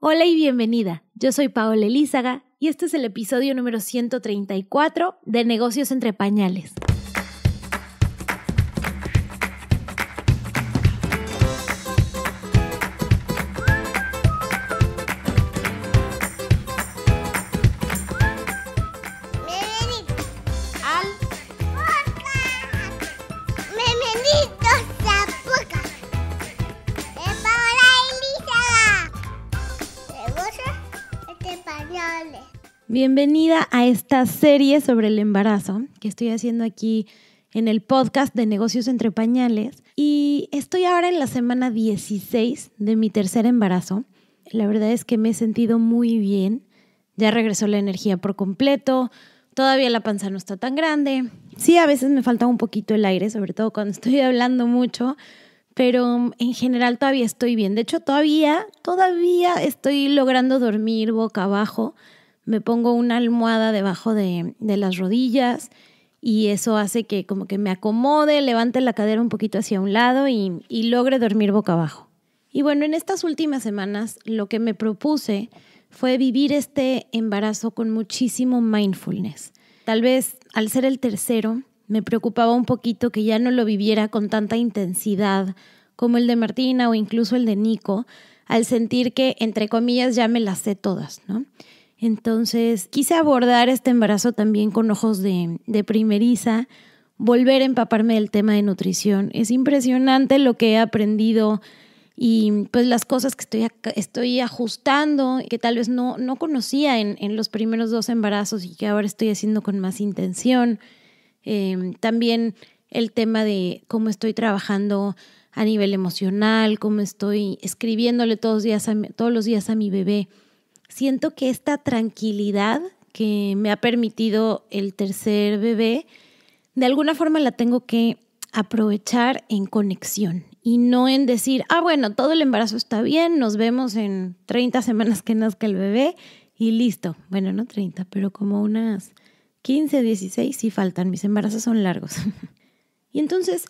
Hola y bienvenida. Yo soy Paola Elízaga y este es el episodio número 134 de Negocios entre Pañales. Bienvenida a esta serie sobre el embarazo que estoy haciendo aquí en el podcast de negocios entre pañales. Y estoy ahora en la semana 16 de mi tercer embarazo. La verdad es que me he sentido muy bien. Ya regresó la energía por completo. Todavía la panza no está tan grande. Sí, a veces me falta un poquito el aire, sobre todo cuando estoy hablando mucho pero mm, en general todavía estoy bien. De hecho, todavía, todavía estoy logrando dormir boca abajo. Me pongo una almohada debajo de, las rodillas y eso hace que como que me acomode, levante la cadera un poquito hacia un lado y logre dormir boca abajo. Y bueno, en estas últimas semanas lo que me propuse fue vivir este embarazo con muchísimo mindfulness. Tal vez al ser el tercero, me preocupaba un poquito que ya no lo viviera con tanta intensidad como el de Martina o incluso el de Nico, al sentir que, entre comillas, ya me las sé todas, ¿no? Entonces, quise abordar este embarazo también con ojos de, primeriza, volver a empaparme del tema de nutrición. Es impresionante lo que he aprendido y pues las cosas que estoy, estoy ajustando, que tal vez no, no conocía en, en los primeros dos embarazos y que ahora estoy haciendo con más intención. Em, también el tema de cómo estoy trabajando a nivel emocional, cómo estoy escribiéndole todos, todos los días a mi bebé. Siento que esta tranquilidad que me ha permitido el tercer bebé, de alguna forma la tengo que aprovechar en conexión y no en decir, ah, bueno, todo el embarazo está bien, nos vemos en 30 semanas que nazca el bebé y listo. Bueno, no 30, pero como unas 15, 16, sí faltan, mis embarazos son largos. y entonces,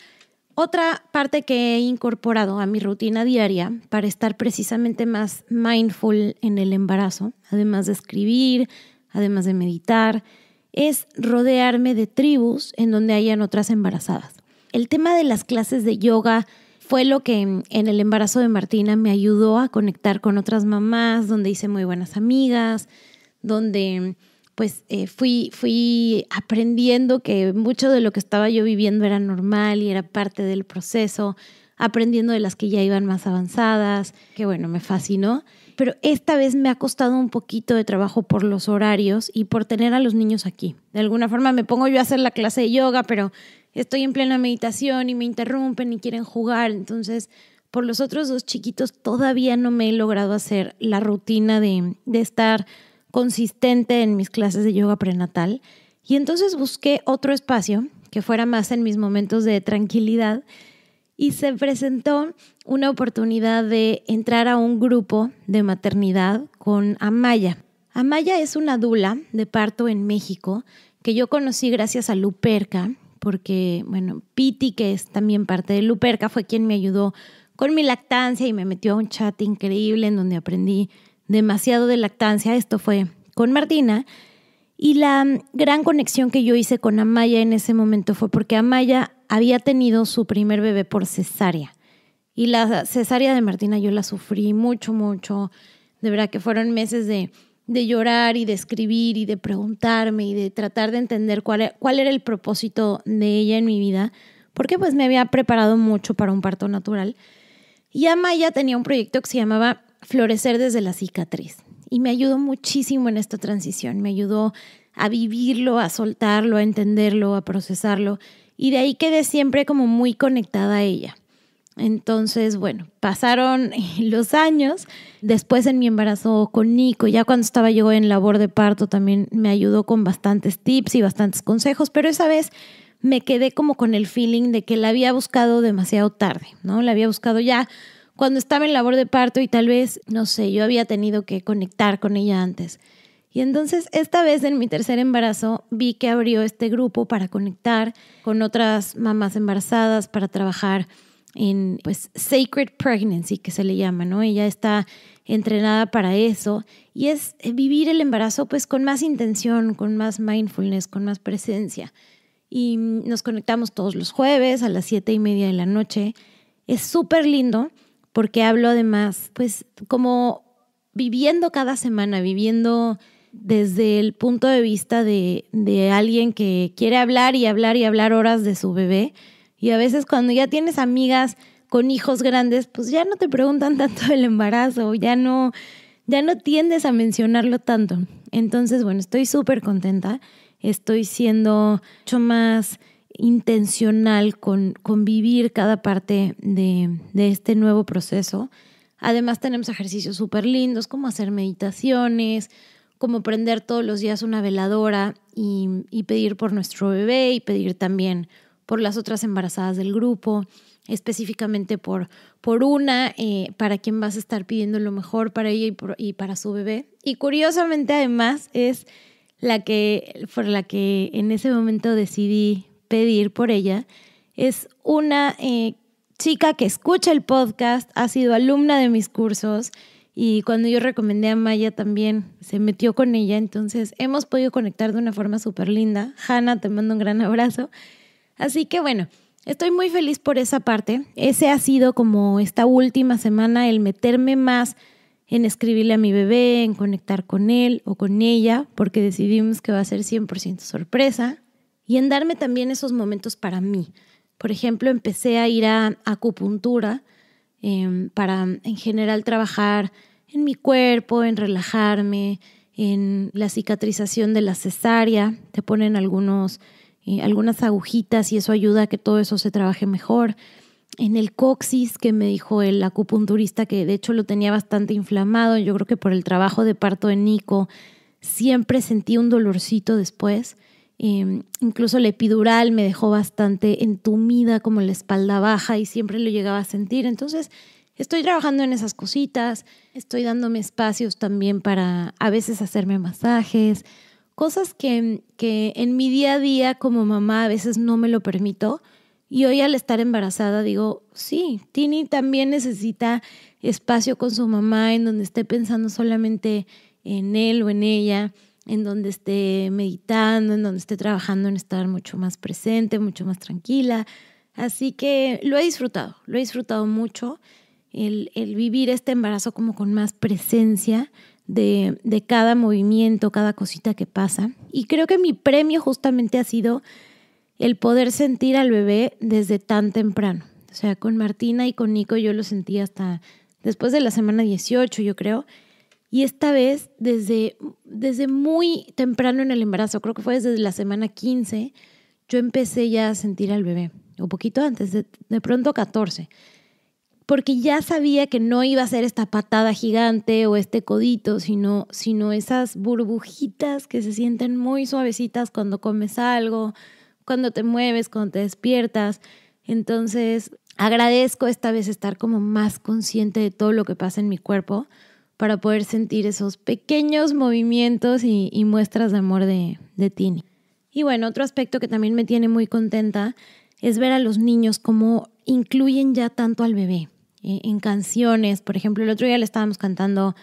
otra parte que he incorporado a mi rutina diaria para estar precisamente más mindful en el embarazo, además de escribir, además de meditar, es rodearme de tribus en donde hayan otras embarazadas. El tema de las clases de yoga fue lo que en el embarazo de Martina me ayudó a conectar con otras mamás, donde hice muy buenas amigas, donde pues eh, fui, fui aprendiendo que mucho de lo que estaba yo viviendo era normal y era parte del proceso, aprendiendo de las que ya iban más avanzadas, que bueno, me fascinó. Pero esta vez me ha costado un poquito de trabajo por los horarios y por tener a los niños aquí. De alguna forma me pongo yo a hacer la clase de yoga, pero estoy en plena meditación y me interrumpen y quieren jugar. Entonces, por los otros dos chiquitos todavía no me he logrado hacer la rutina de, de estar consistente en mis clases de yoga prenatal y entonces busqué otro espacio que fuera más en mis momentos de tranquilidad y se presentó una oportunidad de entrar a un grupo de maternidad con Amaya. Amaya es una dula de parto en México que yo conocí gracias a Luperca, porque, bueno, Piti, que es también parte de Luperca, fue quien me ayudó con mi lactancia y me metió a un chat increíble en donde aprendí demasiado de lactancia, esto fue con Martina, y la gran conexión que yo hice con Amaya en ese momento fue porque Amaya había tenido su primer bebé por cesárea. Y la cesárea de Martina yo la sufrí mucho, mucho. De verdad que fueron meses de, llorar y de escribir y de preguntarme y de tratar de entender cuál, cuál era el propósito de ella en mi vida. Porque pues me había preparado mucho para un parto natural. Y Amaya tenía un proyecto que se llamaba florecer desde la cicatriz. Y me ayudó muchísimo en esta transición, me ayudó a vivirlo, a soltarlo, a entenderlo, a procesarlo. Y de ahí quedé siempre como muy conectada a ella. Entonces, bueno, pasaron los años. Después en mi embarazo con Nico, ya cuando estaba yo en labor de parto, también me ayudó con bastantes tips y bastantes consejos, pero esa vez me quedé como con el feeling de que la había buscado demasiado tarde, ¿no? La había buscado ya cuando estaba en labor de parto y tal vez, no sé, yo había tenido que conectar con ella antes. Y entonces esta vez en mi tercer embarazo vi que abrió este grupo para conectar con otras mamás embarazadas, para trabajar en pues Sacred Pregnancy, que se le llama, ¿no? Ella está entrenada para eso y es vivir el embarazo pues con más intención, con más mindfulness, con más presencia. Y nos conectamos todos los jueves a las siete y media de la noche. Es súper lindo porque hablo además, pues como viviendo cada semana, viviendo desde el punto de vista de, alguien que quiere hablar y hablar y hablar horas de su bebé. Y a veces cuando ya tienes amigas con hijos grandes, pues ya no te preguntan tanto del embarazo, ya no, ya no tiendes a mencionarlo tanto. Entonces, bueno, estoy súper contenta, estoy siendo mucho más intencional con, convivir cada parte de, este nuevo proceso. Además tenemos ejercicios súper lindos como hacer meditaciones, como prender todos los días una veladora y, pedir por nuestro bebé y pedir también por las otras embarazadas del grupo específicamente por, por una, eh, para quien vas a estar pidiendo lo mejor para ella y, y, para su bebé. Y curiosamente además es la que, la que en ese momento decidí pedir por ella, es una eh, chica que escucha el podcast, ha sido alumna de mis cursos y cuando yo recomendé a Maya también se metió con ella, entonces hemos podido conectar de una forma súper linda. Hanna, te mando un gran abrazo. Así que bueno, estoy muy feliz por esa parte. Ese ha sido como esta última semana el meterme más en escribirle a mi bebé, en conectar con él o con ella, porque decidimos que va a ser 100% sorpresa y en darme también esos momentos para mí. Por ejemplo, empecé a ir a acupuntura em, para en general trabajar en mi cuerpo, en relajarme, en la cicatrización de la cesárea. Te ponen algunos, eh, algunas agujitas y eso ayuda a que todo eso se trabaje mejor. En el coxis, que me dijo el acupunturista, que de hecho lo tenía bastante inflamado, yo creo que por el trabajo de parto de Nico, siempre sentí un dolorcito después Em, incluso el epidural me dejó bastante entumida, como la espalda baja y siempre lo llegaba a sentir. Entonces, estoy trabajando en esas cositas, estoy dándome espacios también para a veces hacerme masajes, cosas que, que en mi día a día como mamá a veces no me lo permito. Y hoy al estar embarazada digo, sí, Tini también necesita espacio con su mamá en donde esté pensando solamente en él o en ella en donde esté meditando, en donde esté trabajando en estar mucho más presente, mucho más tranquila. Así que lo he disfrutado, lo he disfrutado mucho, el, vivir este embarazo como con más presencia de, de cada movimiento, cada cosita que pasa. Y creo que mi premio justamente ha sido el poder sentir al bebé desde tan temprano. O sea, con Martina y con Nico yo lo sentí hasta después de la semana 18, yo creo. Y esta vez, desde, desde muy temprano en el embarazo, creo que fue desde la semana 15, yo empecé ya a sentir al bebé, o poquito antes, de, pronto 14, porque ya sabía que no iba a ser esta patada gigante o este codito, sino, sino esas burbujitas que se sienten muy suavecitas cuando comes algo, cuando te mueves, cuando te despiertas. Entonces, agradezco esta vez estar como más consciente de todo lo que pasa en mi cuerpo para poder sentir esos pequeños movimientos y, muestras de amor de, Tini. Y bueno, otro aspecto que también me tiene muy contenta es ver a los niños cómo incluyen ya tanto al bebé eh, en canciones. Por ejemplo, el otro día le estábamos cantando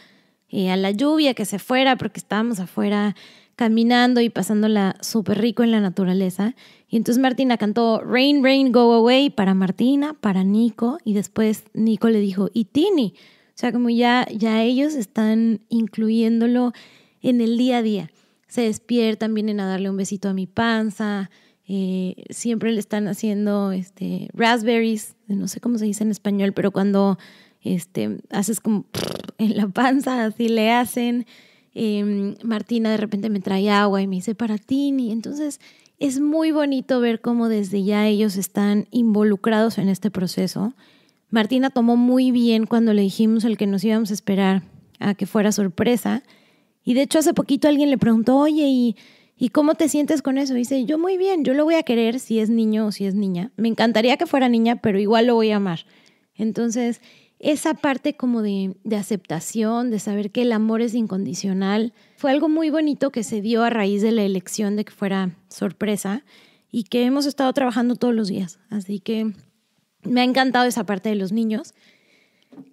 eh, a la lluvia que se fuera porque estábamos afuera caminando y pasándola súper rico en la naturaleza. Y entonces Martina cantó Rain, Rain, Go Away para Martina, para Nico, y después Nico le dijo, y Tini. O sea, como ya, ya ellos están incluyéndolo en el día a día. Se despiertan, vienen a darle un besito a mi panza, eh, siempre le están haciendo este, raspberries, no sé cómo se dice en español, pero cuando este, haces como en la panza, así le hacen. Em, Martina de repente me trae agua y me dice para Y Entonces es muy bonito ver cómo desde ya ellos están involucrados en este proceso Martina tomó muy bien cuando le dijimos el que nos íbamos a esperar a que fuera sorpresa. Y de hecho hace poquito alguien le preguntó, oye, ¿y, cómo te sientes con eso? dice, yo muy bien, yo lo voy a querer si es niño o si es niña. Me encantaría que fuera niña, pero igual lo voy a amar. Entonces, esa parte como de aceptación, de saber que el amor es incondicional, fue algo muy bonito que se dio a raíz de la elección de que fuera sorpresa y que hemos estado trabajando todos los días. Así que me ha encantado esa parte de los niños.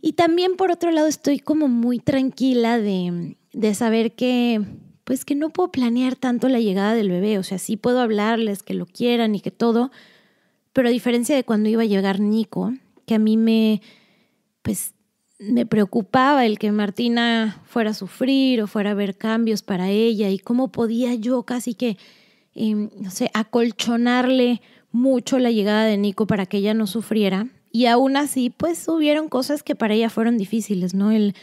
Y también por otro lado estoy como muy tranquila de, de saber que pues que no puedo planear tanto la llegada del bebé, o sea, sí puedo hablarles que lo quieran y que todo, pero a diferencia de cuando iba a llegar Nico, que a mí me pues me preocupaba el que Martina fuera a sufrir o fuera a ver cambios para ella y cómo podía yo casi que em, no sé, acolchonarle mucho la llegada de Nico para que ella no sufriera. Y aún así, pues hubieron cosas que para ella fueron difíciles, ¿no? El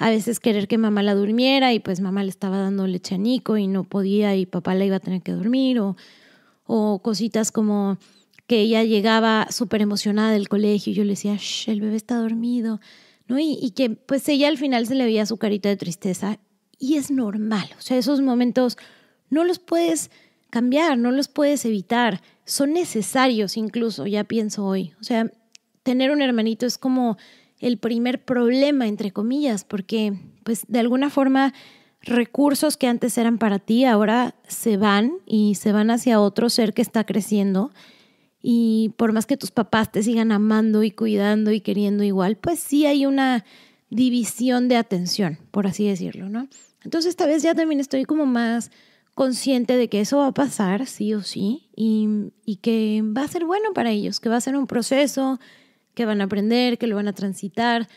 a veces querer que mamá la durmiera y pues mamá le estaba dando leche a Nico y no podía y papá la iba a tener que dormir o, o cositas como que ella llegaba súper emocionada del colegio y yo le decía, Shh, el bebé está dormido, ¿no? Y, y que pues ella al final se le veía su carita de tristeza y es normal, o sea, esos momentos no los puedes cambiar, no los puedes evitar son necesarios incluso, ya pienso hoy. O sea, tener un hermanito es como el primer problema, entre comillas, porque pues de alguna forma recursos que antes eran para ti ahora se van y se van hacia otro ser que está creciendo. Y por más que tus papás te sigan amando y cuidando y queriendo igual, pues sí hay una división de atención, por así decirlo, ¿no? Entonces esta vez ya también estoy como más consciente de que eso va a pasar, sí o sí, y, y que va a ser bueno para ellos, que va a ser un proceso, que van a aprender, que lo van a transitar.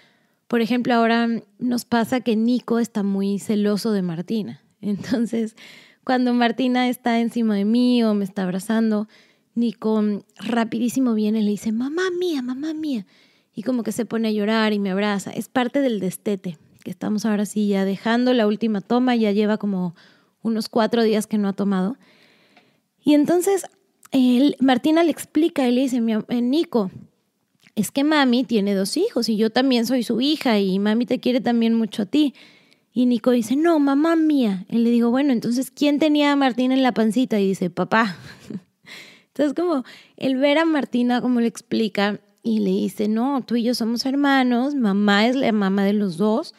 Por ejemplo, ahora nos pasa que Nico está muy celoso de Martina. Entonces, cuando Martina está encima de mí o me está abrazando, Nico rapidísimo viene y le dice, mamá mía, mamá mía. Y como que se pone a llorar y me abraza. Es parte del destete, que estamos ahora sí ya dejando la última toma, ya lleva como unos cuatro días que no ha tomado. Y entonces Martina le explica él le dice, eh, Nico, es que mami tiene dos hijos y yo también soy su hija y mami te quiere también mucho a ti. Y Nico dice, no, mamá mía. él le digo, bueno, entonces, ¿quién tenía a Martina en la pancita? Y dice, papá. Entonces, como el ver a Martina, como le explica, y le dice, no, tú y yo somos hermanos, mamá es la mamá de los dos,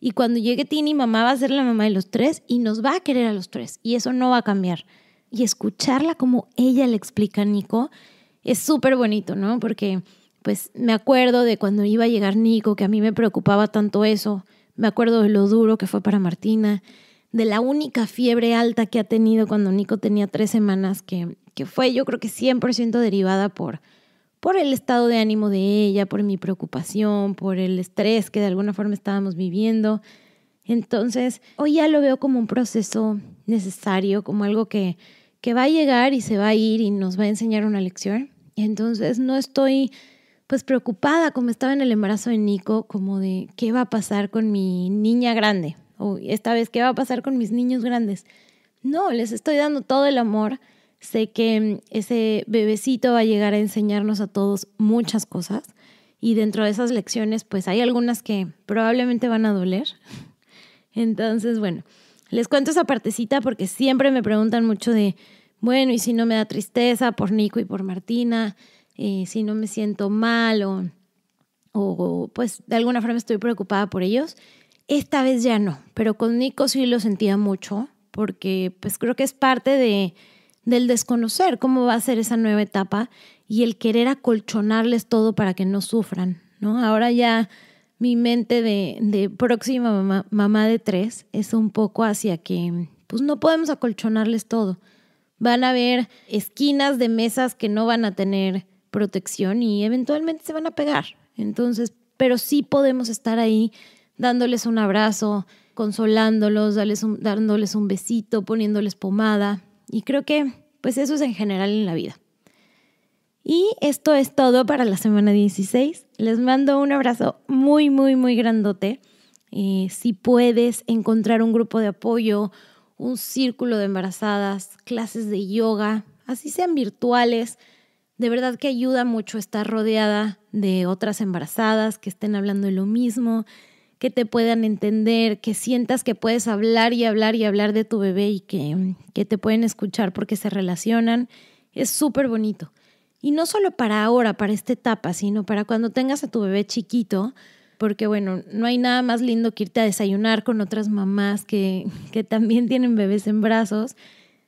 y cuando llegue Tini, mamá va a ser la mamá de los tres y nos va a querer a los tres. Y eso no va a cambiar. Y escucharla como ella le explica a Nico es súper bonito, ¿no? Porque pues me acuerdo de cuando iba a llegar Nico, que a mí me preocupaba tanto eso. Me acuerdo de lo duro que fue para Martina, de la única fiebre alta que ha tenido cuando Nico tenía tres semanas, que, que fue yo creo que 100% derivada por, por el estado de ánimo de ella, por mi preocupación, por el estrés que de alguna forma estábamos viviendo. Entonces, hoy ya lo veo como un proceso necesario, como algo que, que va a llegar y se va a ir y nos va a enseñar una lección. Entonces, no estoy pues preocupada como estaba en el embarazo de Nico, como de qué va a pasar con mi niña grande, o esta vez qué va a pasar con mis niños grandes. No, les estoy dando todo el amor Sé que mm, ese bebecito va a llegar a enseñarnos a todos muchas cosas y dentro de esas lecciones pues hay algunas que probablemente van a doler. Entonces, bueno, les cuento esa partecita porque siempre me preguntan mucho de, bueno, ¿y si no me da tristeza por Nico y por Martina? Eh, si no me siento mal o, o pues de alguna forma estoy preocupada por ellos. Esta vez ya no, pero con Nico sí lo sentía mucho porque pues creo que es parte de del desconocer cómo va a ser esa nueva etapa y el querer acolchonarles todo para que no sufran, ¿no? Ahora ya mi mente de, próxima mamá, de tres es un poco hacia que, pues no podemos acolchonarles todo. Van a haber esquinas de mesas que no van a tener protección y eventualmente se van a pegar. Entonces, pero sí podemos estar ahí dándoles un abrazo, consolándolos, dándoles un besito, poniéndoles pomada, y creo que pues eso es en general en la vida. Y esto es todo para la semana 16. Les mando un abrazo muy, muy, muy grandote. Eh, si puedes encontrar un grupo de apoyo, un círculo de embarazadas, clases de yoga, así sean virtuales, de verdad que ayuda mucho estar rodeada de otras embarazadas que estén hablando de lo mismo, que te puedan entender, que sientas que puedes hablar y hablar y hablar de tu bebé y que, que te pueden escuchar porque se relacionan. Es súper bonito. Y no solo para ahora, para esta etapa, sino para cuando tengas a tu bebé chiquito, porque bueno, no hay nada más lindo que irte a desayunar con otras mamás que, que también tienen bebés en brazos.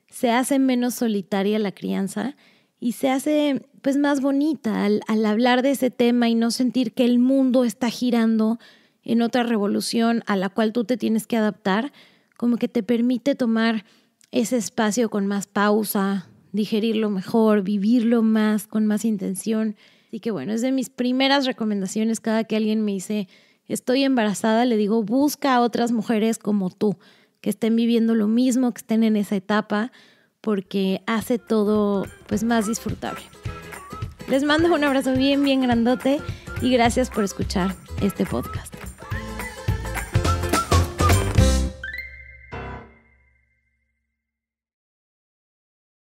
Se hace menos solitaria la crianza y se hace pues más bonita al, al hablar de ese tema y no sentir que el mundo está girando en otra revolución a la cual tú te tienes que adaptar, como que te permite tomar ese espacio con más pausa, digerirlo mejor, vivirlo más, con más intención. Así que bueno, es de mis primeras recomendaciones cada que alguien me dice, estoy embarazada, le digo, busca a otras mujeres como tú, que estén viviendo lo mismo, que estén en esa etapa, porque hace todo pues más disfrutable. Les mando un abrazo bien, bien grandote y gracias por escuchar este podcast.